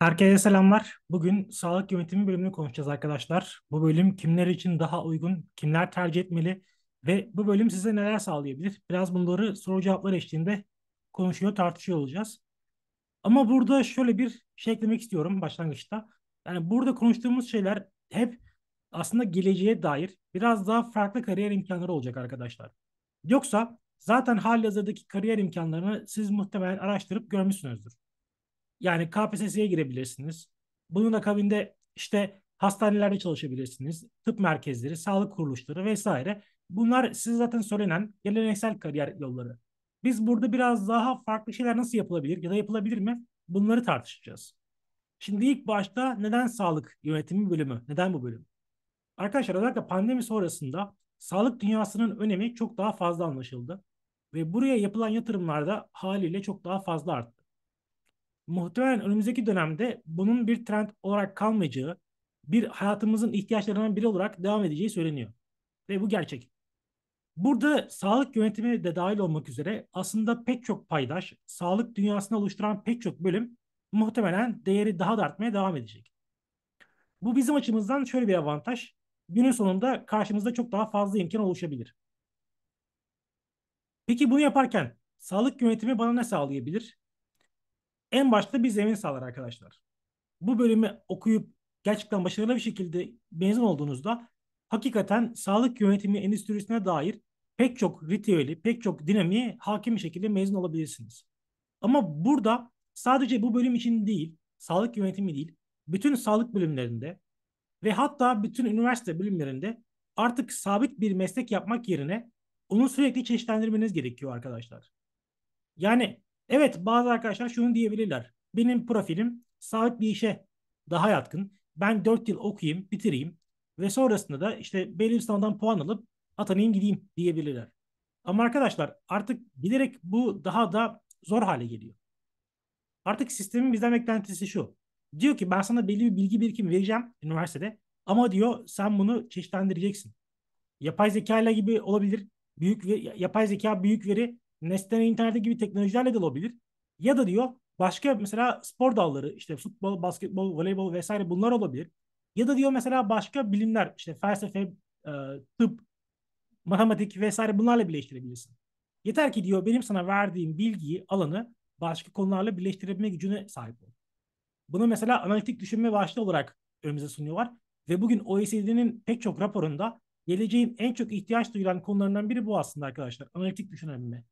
Herkese selamlar. Bugün sağlık yönetimi bölümünü konuşacağız arkadaşlar. Bu bölüm kimler için daha uygun, kimler tercih etmeli ve bu bölüm size neler sağlayabilir? Biraz bunları soru cevaplar eşliğinde konuşuyor, tartışıyor olacağız. Ama burada şöyle bir şey eklemek istiyorum başlangıçta. Yani burada konuştuğumuz şeyler hep aslında geleceğe dair biraz daha farklı kariyer imkanları olacak arkadaşlar. Yoksa zaten halihazırdaki kariyer imkanlarını siz muhtemelen araştırıp görmüşsünüzdür. Yani KPSS'ye girebilirsiniz. Bunun akabinde işte hastanelerde çalışabilirsiniz. Tıp merkezleri, sağlık kuruluşları vesaire. Bunlar size zaten söylenen geleneksel kariyer yolları. Biz burada biraz daha farklı şeyler nasıl yapılabilir ya da yapılabilir mi? Bunları tartışacağız. Şimdi ilk başta neden sağlık yönetimi bölümü? Neden bu bölüm? Arkadaşlar özellikle pandemi sonrasında sağlık dünyasının önemi çok daha fazla anlaşıldı. Ve buraya yapılan yatırımlarda haliyle çok daha fazla arttı muhtemelen önümüzdeki dönemde bunun bir trend olarak kalmayacağı, bir hayatımızın ihtiyaçlarından biri olarak devam edeceği söyleniyor. Ve bu gerçek. Burada sağlık yönetimi de dahil olmak üzere aslında pek çok paydaş, sağlık dünyasını oluşturan pek çok bölüm muhtemelen değeri daha da artmaya devam edecek. Bu bizim açımızdan şöyle bir avantaj. Günün sonunda karşımızda çok daha fazla imkan oluşabilir. Peki bunu yaparken sağlık yönetimi bana ne sağlayabilir? en başta bir zemin sağlar arkadaşlar. Bu bölümü okuyup gerçekten başarılı bir şekilde mezun olduğunuzda hakikaten sağlık yönetimi endüstrisine dair pek çok ritüeli, pek çok dinamiğe hakim bir şekilde mezun olabilirsiniz. Ama burada sadece bu bölüm için değil, sağlık yönetimi değil, bütün sağlık bölümlerinde ve hatta bütün üniversite bölümlerinde artık sabit bir meslek yapmak yerine onu sürekli çeşitlendirmeniz gerekiyor arkadaşlar. Yani Evet bazı arkadaşlar şunu diyebilirler. Benim profilim sabit bir işe daha yatkın. Ben 4 yıl okuyayım, bitireyim ve sonrasında da işte belli bir sınavdan puan alıp atanayım gideyim diyebilirler. Ama arkadaşlar artık giderek bu daha da zor hale geliyor. Artık sistemin bizden beklentisi şu. Diyor ki ben sana belli bir bilgi birikimi vereceğim üniversitede ama diyor sen bunu çeşitlendireceksin. Yapay zeka ile gibi olabilir. Büyük ve yapay zeka büyük veri nesnelerin interneti gibi teknolojilerle de olabilir. Ya da diyor başka mesela spor dalları işte futbol, basketbol, voleybol vesaire bunlar olabilir. Ya da diyor mesela başka bilimler işte felsefe, e, tıp, matematik vesaire bunlarla birleştirebilirsin. Yeter ki diyor benim sana verdiğim bilgiyi, alanı başka konularla birleştirebilme gücüne sahip ol. Bunu mesela analitik düşünme başlığı olarak önümüze sunuyorlar. Ve bugün OECD'nin pek çok raporunda geleceğin en çok ihtiyaç duyulan konularından biri bu aslında arkadaşlar. Analitik düşünebilme.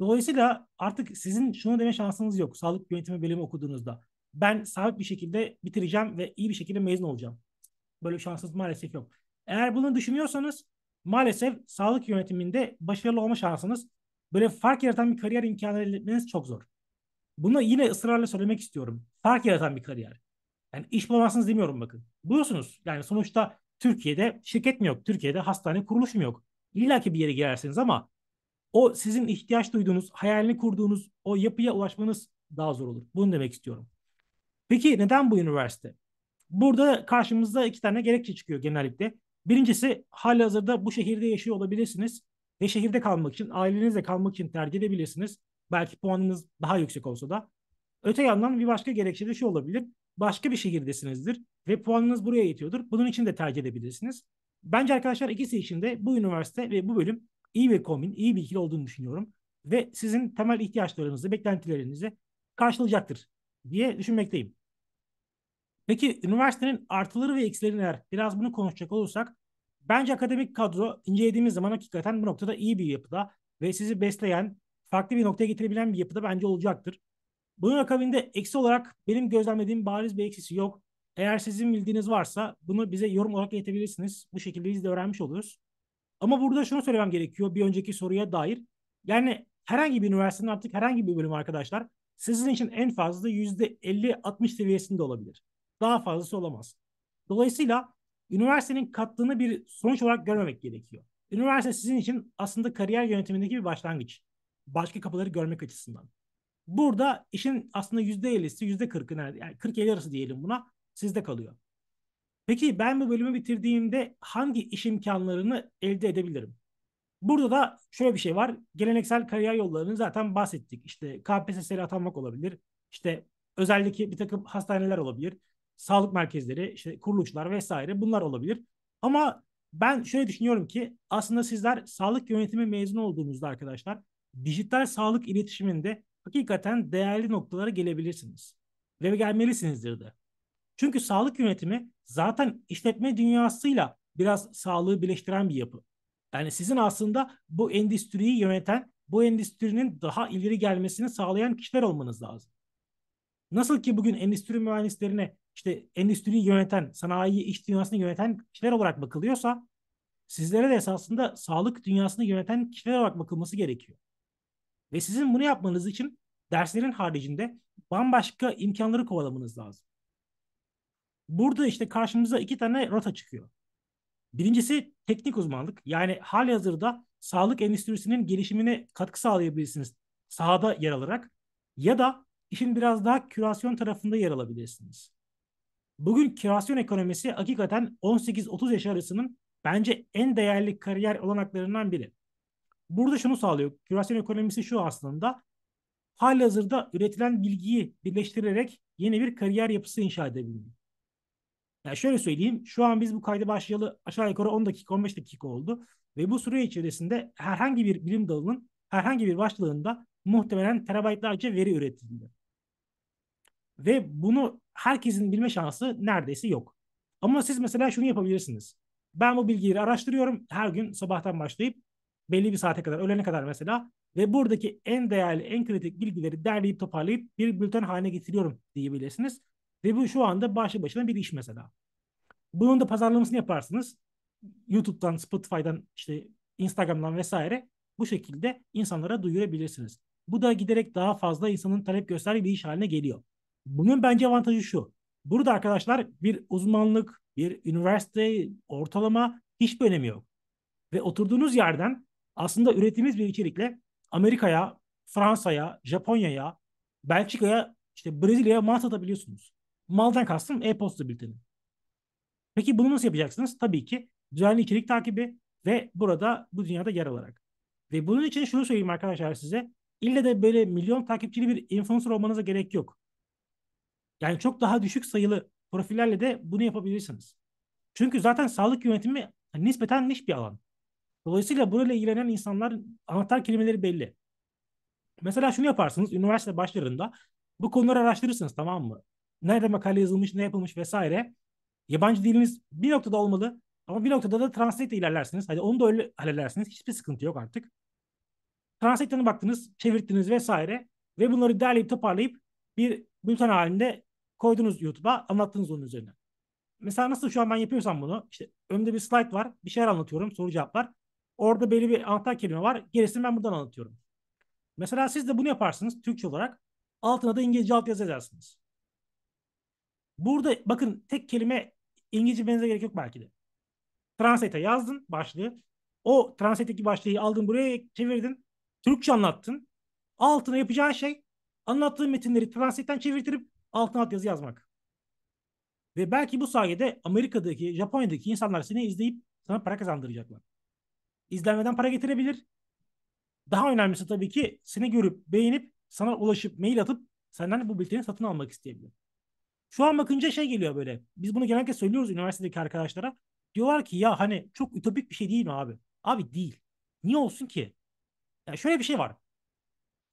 Dolayısıyla artık sizin şunu deme şansınız yok. Sağlık yönetimi bölümü okuduğunuzda. Ben sabit bir şekilde bitireceğim ve iyi bir şekilde mezun olacağım. Böyle bir şansınız maalesef yok. Eğer bunu düşünüyorsanız maalesef sağlık yönetiminde başarılı olma şansınız böyle fark yaratan bir kariyer imkanı elde etmeniz çok zor. Bunu yine ısrarla söylemek istiyorum. Fark yaratan bir kariyer. Yani iş bulamazsınız demiyorum bakın. Buluyorsunuz. Yani sonuçta Türkiye'de şirket mi yok? Türkiye'de hastane kuruluş mu yok? İlla ki bir yere girersiniz ama o sizin ihtiyaç duyduğunuz, hayalini kurduğunuz o yapıya ulaşmanız daha zor olur. Bunu demek istiyorum. Peki neden bu üniversite? Burada karşımızda iki tane gerekçe çıkıyor genellikle. Birincisi hali hazırda bu şehirde yaşıyor olabilirsiniz ve şehirde kalmak için, ailenizle kalmak için tercih edebilirsiniz. Belki puanınız daha yüksek olsa da. Öte yandan bir başka gerekçe de şu olabilir. Başka bir şehirdesinizdir ve puanınız buraya yetiyordur. Bunun için de tercih edebilirsiniz. Bence arkadaşlar ikisi için de bu üniversite ve bu bölüm iyi bir kombin, iyi bir ikili olduğunu düşünüyorum. Ve sizin temel ihtiyaçlarınızı, beklentilerinizi karşılayacaktır diye düşünmekteyim. Peki üniversitenin artıları ve eksileri neler? Biraz bunu konuşacak olursak bence akademik kadro incelediğimiz zaman hakikaten bu noktada iyi bir yapıda ve sizi besleyen, farklı bir noktaya getirebilen bir yapıda bence olacaktır. Bunun akabinde eksi olarak benim gözlemlediğim bariz bir eksisi yok. Eğer sizin bildiğiniz varsa bunu bize yorum olarak iletebilirsiniz. Bu şekilde biz de öğrenmiş oluruz. Ama burada şunu söylemem gerekiyor bir önceki soruya dair. Yani herhangi bir üniversitenin artık herhangi bir bölüm arkadaşlar sizin için en fazla %50-60 seviyesinde olabilir. Daha fazlası olamaz. Dolayısıyla üniversitenin kattığını bir sonuç olarak görmemek gerekiyor. Üniversite sizin için aslında kariyer yönetimindeki bir başlangıç. Başka kapıları görmek açısından. Burada işin aslında %50'si, %40'ı, yani 40-50 arası diyelim buna sizde kalıyor. Peki ben bu bölümü bitirdiğimde hangi iş imkanlarını elde edebilirim? Burada da şöyle bir şey var. Geleneksel kariyer yollarını zaten bahsettik. İşte KPSS'ye atanmak olabilir. İşte özellikle bir takım hastaneler olabilir. Sağlık merkezleri, işte kuruluşlar vesaire bunlar olabilir. Ama ben şöyle düşünüyorum ki aslında sizler sağlık yönetimi mezunu olduğunuzda arkadaşlar dijital sağlık iletişiminde hakikaten değerli noktalara gelebilirsiniz. Ve gelmelisinizdir de. Çünkü sağlık yönetimi zaten işletme dünyasıyla biraz sağlığı birleştiren bir yapı. Yani sizin aslında bu endüstriyi yöneten, bu endüstrinin daha ileri gelmesini sağlayan kişiler olmanız lazım. Nasıl ki bugün endüstri mühendislerine işte endüstriyi yöneten, sanayi iş dünyasını yöneten kişiler olarak bakılıyorsa sizlere de esasında sağlık dünyasını yöneten kişiler olarak bakılması gerekiyor. Ve sizin bunu yapmanız için derslerin haricinde bambaşka imkanları kovalamanız lazım. Burada işte karşımıza iki tane rota çıkıyor. Birincisi teknik uzmanlık. Yani hali hazırda sağlık endüstrisinin gelişimine katkı sağlayabilirsiniz sahada yer alarak ya da işin biraz daha kürasyon tarafında yer alabilirsiniz. Bugün kürasyon ekonomisi hakikaten 18-30 yaş arasının bence en değerli kariyer olanaklarından biri. Burada şunu sağlıyor. Kürasyon ekonomisi şu aslında. Halihazırda üretilen bilgiyi birleştirerek yeni bir kariyer yapısı inşa edebilmek. Yani şöyle söyleyeyim. Şu an biz bu kayda başlayalı aşağı yukarı 10 dakika 15 dakika oldu. Ve bu süre içerisinde herhangi bir bilim dalının herhangi bir başlığında muhtemelen terabaytlarca veri üretildi. Ve bunu herkesin bilme şansı neredeyse yok. Ama siz mesela şunu yapabilirsiniz. Ben bu bilgileri araştırıyorum. Her gün sabahtan başlayıp belli bir saate kadar, öğlene kadar mesela ve buradaki en değerli, en kritik bilgileri derleyip toparlayıp bir bülten haline getiriyorum diyebilirsiniz. Ve bu şu anda başlı başına bir iş mesela. Bunun da pazarlamasını yaparsınız. YouTube'dan, Spotify'dan, işte Instagram'dan vesaire bu şekilde insanlara duyurabilirsiniz. Bu da giderek daha fazla insanın talep gösterdiği bir iş haline geliyor. Bunun bence avantajı şu. Burada arkadaşlar bir uzmanlık, bir üniversite, ortalama hiçbir önemi yok. Ve oturduğunuz yerden aslında ürettiğimiz bir içerikle Amerika'ya, Fransa'ya, Japonya'ya, Belçika'ya, işte Brezilya'ya mal satabiliyorsunuz. Maldan kastım e-posta bülteni. Peki bunu nasıl yapacaksınız? Tabii ki düzenli içerik takibi ve burada bu dünyada yer alarak. Ve bunun için şunu söyleyeyim arkadaşlar size. İlle de böyle milyon takipçili bir influencer olmanıza gerek yok. Yani çok daha düşük sayılı profillerle de bunu yapabilirsiniz. Çünkü zaten sağlık yönetimi nispeten niş bir alan. Dolayısıyla burayla ilgilenen insanlar anahtar kelimeleri belli. Mesela şunu yaparsınız üniversite başlarında bu konuları araştırırsınız tamam mı? nerede makale yazılmış, ne yapılmış vesaire. Yabancı diliniz bir noktada olmalı ama bir noktada da translate ile ilerlersiniz. Hadi onu da öyle halledersiniz. Hiçbir sıkıntı yok artık. Translate'lerine baktınız, çevirttiniz vesaire ve bunları derleyip toparlayıp bir bülten halinde koydunuz YouTube'a, anlattınız onun üzerine. Mesela nasıl şu an ben yapıyorsam bunu, işte önümde bir slide var, bir şeyler anlatıyorum, soru cevaplar. Orada belli bir anahtar kelime var, gerisini ben buradan anlatıyorum. Mesela siz de bunu yaparsınız Türkçe olarak. Altına da İngilizce alt yazı yazarsınız. Burada bakın tek kelime İngilizce benze gerek yok belki de. Translate'e yazdın başlığı. O Translate'deki başlığı aldın buraya çevirdin. Türkçe anlattın. Altına yapacağın şey anlattığın metinleri Translate'den çevirtirip altına alt yazı yazmak. Ve belki bu sayede Amerika'daki, Japonya'daki insanlar seni izleyip sana para kazandıracaklar. İzlenmeden para getirebilir. Daha önemlisi tabii ki seni görüp, beğenip, sana ulaşıp, mail atıp senden bu bülteni satın almak isteyebilir. Şu an bakınca şey geliyor böyle. Biz bunu genellikle söylüyoruz üniversitedeki arkadaşlara. Diyorlar ki ya hani çok ütopik bir şey değil mi abi? Abi değil. Niye olsun ki? Ya şöyle bir şey var.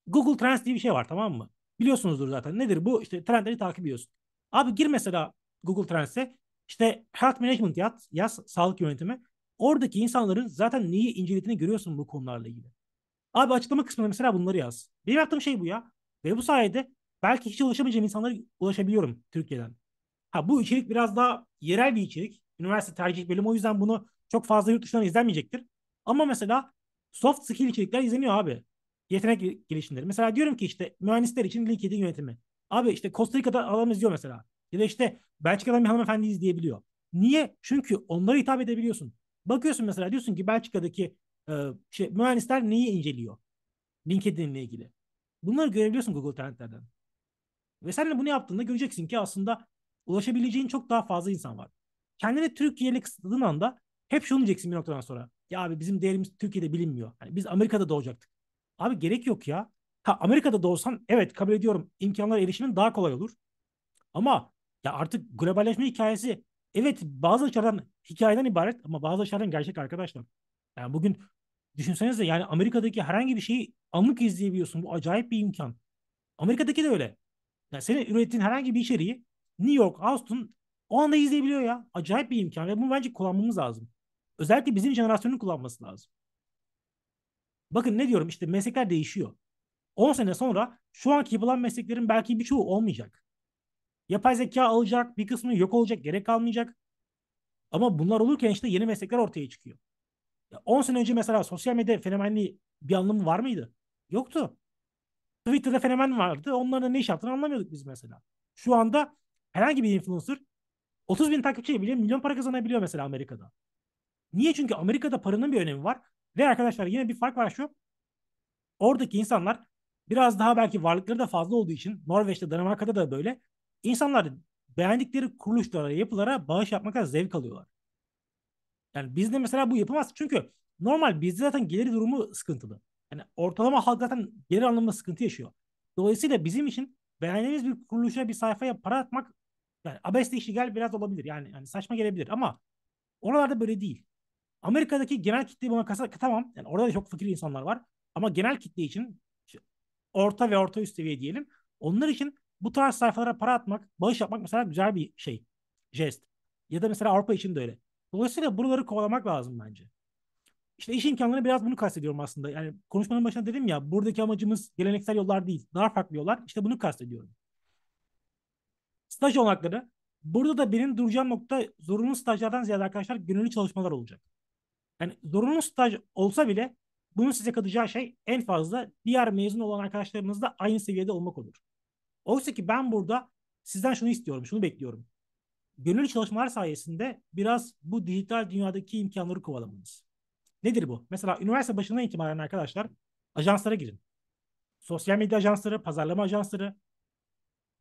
Google Trends diye bir şey var tamam mı? Biliyorsunuzdur zaten. Nedir bu? İşte trendleri takip ediyorsun. Abi gir mesela Google Trends'e işte health management yaz, yaz sağlık yönetimi. Oradaki insanların zaten neyi incelediğini görüyorsun bu konularla ilgili. Abi açıklama kısmında mesela bunları yaz. Benim yaptığım şey bu ya. Ve bu sayede belki hiç ulaşamayacağım insanlara ulaşabiliyorum Türkiye'den. Ha bu içerik biraz daha yerel bir içerik. Üniversite tercih bölümü o yüzden bunu çok fazla yurt dışından izlenmeyecektir. Ama mesela soft skill içerikler izleniyor abi. Yetenek gelişimleri. Mesela diyorum ki işte mühendisler için LinkedIn yönetimi. Abi işte Costa Rica'da adam izliyor mesela. Ya da işte Belçika'dan bir hanımefendi izleyebiliyor. Niye? Çünkü onlara hitap edebiliyorsun. Bakıyorsun mesela diyorsun ki Belçika'daki e, şey, mühendisler neyi inceliyor? LinkedIn ile ilgili. Bunları görebiliyorsun Google Trendler'den. Ve sen de bunu yaptığında göreceksin ki aslında ulaşabileceğin çok daha fazla insan var. Kendini Türkiye'yle kısıtladığın anda hep şunu diyeceksin bir noktadan sonra. Ya abi bizim değerimiz Türkiye'de bilinmiyor. Yani biz Amerika'da doğacaktık. Abi gerek yok ya. Ha Amerika'da doğsan evet kabul ediyorum imkanlar erişimin daha kolay olur. Ama ya artık globalleşme hikayesi evet bazı açılardan hikayeden ibaret ama bazı açılardan gerçek arkadaşlar. Yani bugün düşünsenize yani Amerika'daki herhangi bir şeyi anlık izleyebiliyorsun. Bu acayip bir imkan. Amerika'daki de öyle. Yani senin ürettiğin herhangi bir içeriği New York, Austin o anda izleyebiliyor ya. Acayip bir imkan ve bunu bence kullanmamız lazım. Özellikle bizim jenerasyonun kullanması lazım. Bakın ne diyorum işte meslekler değişiyor. 10 sene sonra şu anki yapılan mesleklerin belki birçoğu olmayacak. Yapay zeka alacak, bir kısmı yok olacak, gerek kalmayacak. Ama bunlar olurken işte yeni meslekler ortaya çıkıyor. Ya 10 sene önce mesela sosyal medya fenomenliği bir anlamı var mıydı? Yoktu. Twitter'da fenomen vardı. Onların ne iş yaptığını anlamıyorduk biz mesela. Şu anda herhangi bir influencer 30 bin takipçi bile milyon para kazanabiliyor mesela Amerika'da. Niye? Çünkü Amerika'da paranın bir önemi var. Ve arkadaşlar yine bir fark var şu. Oradaki insanlar biraz daha belki varlıkları da fazla olduğu için Norveç'te, Danimarka'da da böyle insanlar beğendikleri kuruluşlara, yapılara bağış yapmakta zevk alıyorlar. Yani bizde mesela bu yapamaz. Çünkü normal bizde zaten geliri durumu sıkıntılı. Yani ortalama halk zaten gelir anlamında sıkıntı yaşıyor. Dolayısıyla bizim için beğendiğimiz bir kuruluşa bir sayfaya para atmak yani abesle işi gel biraz olabilir. Yani, yani saçma gelebilir ama oralarda böyle değil. Amerika'daki genel kitleyi buna kasa, tamam. Yani orada da çok fakir insanlar var. Ama genel kitle için orta ve orta üst seviye diyelim. Onlar için bu tarz sayfalara para atmak, bağış yapmak mesela güzel bir şey. Jest. Ya da mesela Avrupa için de öyle. Dolayısıyla buraları kovalamak lazım bence. İşte iş imkanları biraz bunu kastediyorum aslında. Yani konuşmanın başına dedim ya buradaki amacımız geleneksel yollar değil. Daha farklı yollar. İşte bunu kastediyorum. Staj olanakları. Burada da benim duracağım nokta zorunlu stajlardan ziyade arkadaşlar gönüllü çalışmalar olacak. Yani zorunlu staj olsa bile bunun size katacağı şey en fazla diğer mezun olan arkadaşlarınızla aynı seviyede olmak olur. Oysa ki ben burada sizden şunu istiyorum, şunu bekliyorum. Gönüllü çalışmalar sayesinde biraz bu dijital dünyadaki imkanları kovalamanız. Nedir bu? Mesela üniversite başından itibaren arkadaşlar ajanslara girin. Sosyal medya ajansları, pazarlama ajansları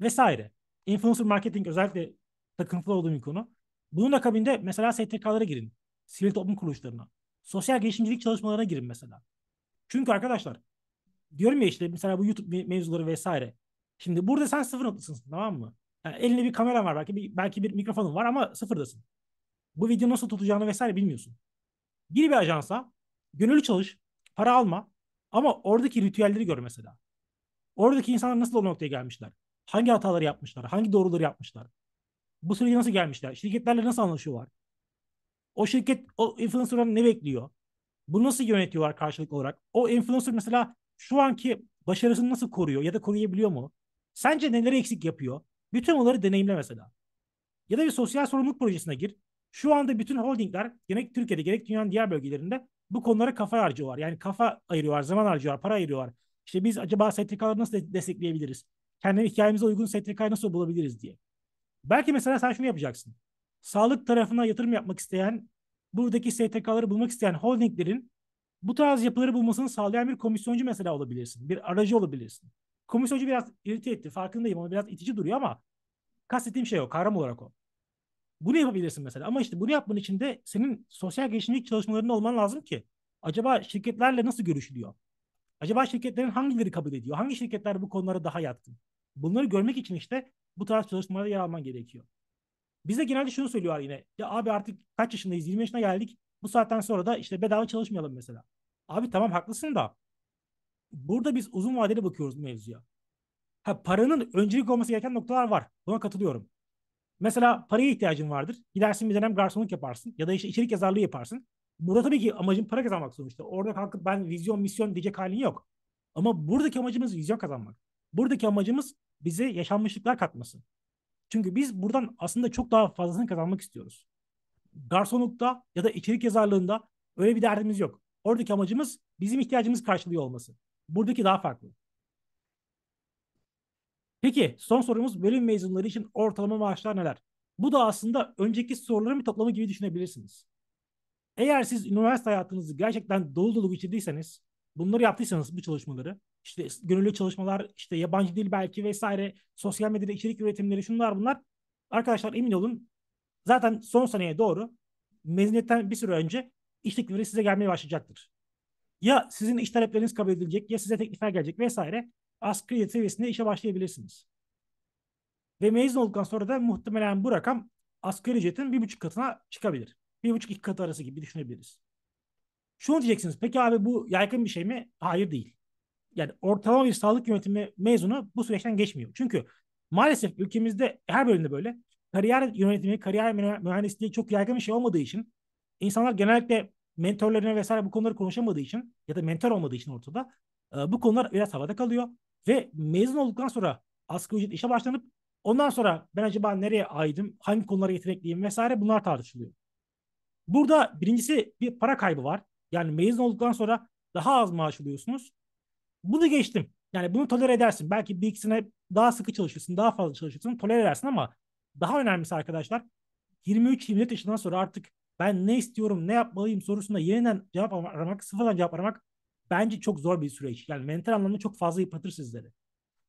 vesaire. Influencer marketing özellikle takıntılı olduğum bir konu. Bunun akabinde mesela STK'lara girin. Sivil toplum kuruluşlarına. Sosyal girişimcilik çalışmalarına girin mesela. Çünkü arkadaşlar diyorum ya işte mesela bu YouTube mevzuları vesaire. Şimdi burada sen sıfır noktasısın tamam mı? Yani elinde bir kamera var belki bir, belki bir mikrofonun var ama sıfırdasın. Bu video nasıl tutacağını vesaire bilmiyorsun. Gir bir ajansa, gönüllü çalış, para alma ama oradaki ritüelleri gör mesela. Oradaki insanlar nasıl o noktaya gelmişler? Hangi hataları yapmışlar? Hangi doğruları yapmışlar? Bu süreci nasıl gelmişler? Şirketlerle nasıl anlaşıyorlar? O şirket o influencer'dan ne bekliyor? Bu nasıl yönetiyorlar karşılık olarak? O influencer mesela şu anki başarısını nasıl koruyor ya da koruyabiliyor mu? Sence neleri eksik yapıyor? Bütün onları deneyimle mesela. Ya da bir sosyal sorumluluk projesine gir. Şu anda bütün holdingler gerek Türkiye'de gerek dünyanın diğer bölgelerinde bu konulara kafa harcıyorlar. Yani kafa ayırıyorlar, zaman harcıyorlar, para ayırıyorlar. İşte biz acaba STK'ları nasıl destekleyebiliriz? Kendi hikayemize uygun STK'yı nasıl bulabiliriz diye. Belki mesela sen şunu yapacaksın. Sağlık tarafına yatırım yapmak isteyen, buradaki STK'ları bulmak isteyen holdinglerin bu tarz yapıları bulmasını sağlayan bir komisyoncu mesela olabilirsin. Bir aracı olabilirsin. Komisyoncu biraz irite etti. Farkındayım. ama biraz itici duruyor ama kastettiğim şey o. Kavram olarak o. Bunu yapabilirsin mesela. Ama işte bunu yapman için de senin sosyal girişimcilik çalışmalarında olman lazım ki acaba şirketlerle nasıl görüşülüyor? Acaba şirketlerin hangileri kabul ediyor? Hangi şirketler bu konulara daha yatkın? Bunları görmek için işte bu tarz çalışmalara yer alman gerekiyor. Bize genelde şunu söylüyorlar yine. Ya abi artık kaç yaşındayız? 20 yaşına geldik. Bu saatten sonra da işte bedava çalışmayalım mesela. Abi tamam haklısın da burada biz uzun vadeli bakıyoruz mevzuya. Ha paranın öncelik olması gereken noktalar var. Buna katılıyorum. Mesela paraya ihtiyacın vardır. Gidersin bir dönem garsonluk yaparsın ya da işte içerik yazarlığı yaparsın. Burada tabii ki amacın para kazanmak sonuçta. Orada kalkıp ben vizyon, misyon diyecek halin yok. Ama buradaki amacımız vizyon kazanmak. Buradaki amacımız bize yaşanmışlıklar katması. Çünkü biz buradan aslında çok daha fazlasını kazanmak istiyoruz. Garsonlukta ya da içerik yazarlığında öyle bir derdimiz yok. Oradaki amacımız bizim ihtiyacımız karşılıyor olması. Buradaki daha farklı. Peki son sorumuz bölüm mezunları için ortalama maaşlar neler? Bu da aslında önceki soruların bir toplamı gibi düşünebilirsiniz. Eğer siz üniversite hayatınızı gerçekten dolu dolu geçirdiyseniz, bunları yaptıysanız bu çalışmaları, işte gönüllü çalışmalar, işte yabancı dil belki vesaire, sosyal medyada içerik üretimleri şunlar bunlar. Arkadaşlar emin olun zaten son seneye doğru mezuniyetten bir süre önce iş teklifleri size gelmeye başlayacaktır. Ya sizin iş talepleriniz kabul edilecek ya size teklifler gelecek vesaire asgari seviyesinde işe başlayabilirsiniz. Ve mezun olduktan sonra da muhtemelen bu rakam asgari ücretin bir buçuk katına çıkabilir. Bir buçuk iki katı arası gibi düşünebiliriz. Şunu diyeceksiniz. Peki abi bu yaygın bir şey mi? Hayır değil. Yani ortalama bir sağlık yönetimi mezunu bu süreçten geçmiyor. Çünkü maalesef ülkemizde her bölümde böyle kariyer yönetimi, kariyer mühendisliği çok yaygın bir şey olmadığı için insanlar genellikle mentorlarına vesaire bu konuları konuşamadığı için ya da mentor olmadığı için ortada bu konular biraz havada kalıyor. Ve mezun olduktan sonra asgari ücret işe başlanıp ondan sonra ben acaba nereye aidim, hangi konulara yetenekliyim vesaire bunlar tartışılıyor. Burada birincisi bir para kaybı var. Yani mezun olduktan sonra daha az maaş alıyorsunuz. Bunu geçtim. Yani bunu toler edersin. Belki bir ikisine daha sıkı çalışırsın, daha fazla çalışırsın, toler edersin ama daha önemlisi arkadaşlar 23-24 yaşından sonra artık ben ne istiyorum, ne yapmalıyım sorusuna yeniden cevap aramak, sıfırdan cevap aramak bence çok zor bir süreç. Yani mental anlamda çok fazla yıpratır sizleri.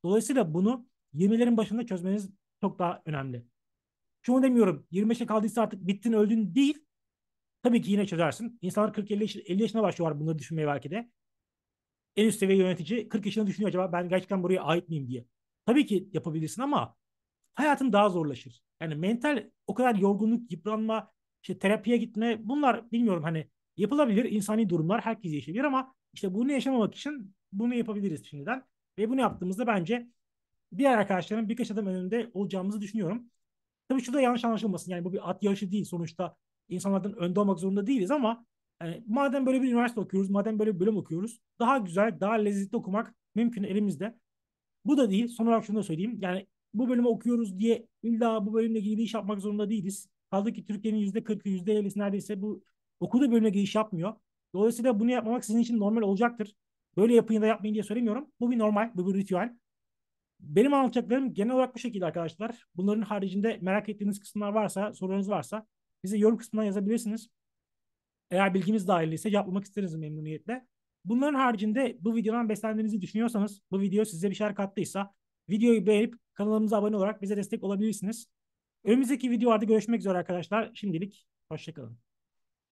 Dolayısıyla bunu 20'lerin başında çözmeniz çok daha önemli. Şunu demiyorum 25'e kaldıysa artık bittin öldün değil. Tabii ki yine çözersin. İnsanlar 40-50 50 yaşına başlıyorlar bunları düşünmeye belki de. En üst seviye yönetici 40 yaşında düşünüyor acaba ben gerçekten buraya ait miyim diye. Tabii ki yapabilirsin ama hayatın daha zorlaşır. Yani mental o kadar yorgunluk, yıpranma, işte terapiye gitme bunlar bilmiyorum hani yapılabilir insani durumlar herkes yaşayabilir ama işte bunu yaşamamak için bunu yapabiliriz şimdiden. Ve bunu yaptığımızda bence diğer arkadaşların birkaç adım önünde olacağımızı düşünüyorum. Tabii şurada yanlış anlaşılmasın. Yani bu bir at yarışı değil sonuçta. insanlardan önde olmak zorunda değiliz ama yani madem böyle bir üniversite okuyoruz, madem böyle bir bölüm okuyoruz, daha güzel, daha lezzetli okumak mümkün elimizde. Bu da değil. Son olarak şunu da söyleyeyim. Yani bu bölümü okuyoruz diye illa bu bölümle ilgili iş yapmak zorunda değiliz. Kaldı ki Türkiye'nin %40'ı, %50'si neredeyse bu okuduğu bölümle giriş yapmıyor. Dolayısıyla bunu yapmamak sizin için normal olacaktır. Böyle yapayım da yapmayın diye söylemiyorum. Bu bir normal, bu bir ritüel. Benim anlatacaklarım genel olarak bu şekilde arkadaşlar. Bunların haricinde merak ettiğiniz kısımlar varsa, sorularınız varsa bize yorum kısmına yazabilirsiniz. Eğer bilgimiz dahiliyse yapmak isteriz memnuniyetle. Bunların haricinde bu videodan beslendiğinizi düşünüyorsanız, bu video size bir şeyler kattıysa videoyu beğenip kanalımıza abone olarak bize destek olabilirsiniz. Önümüzdeki videolarda görüşmek üzere arkadaşlar. Şimdilik hoşçakalın.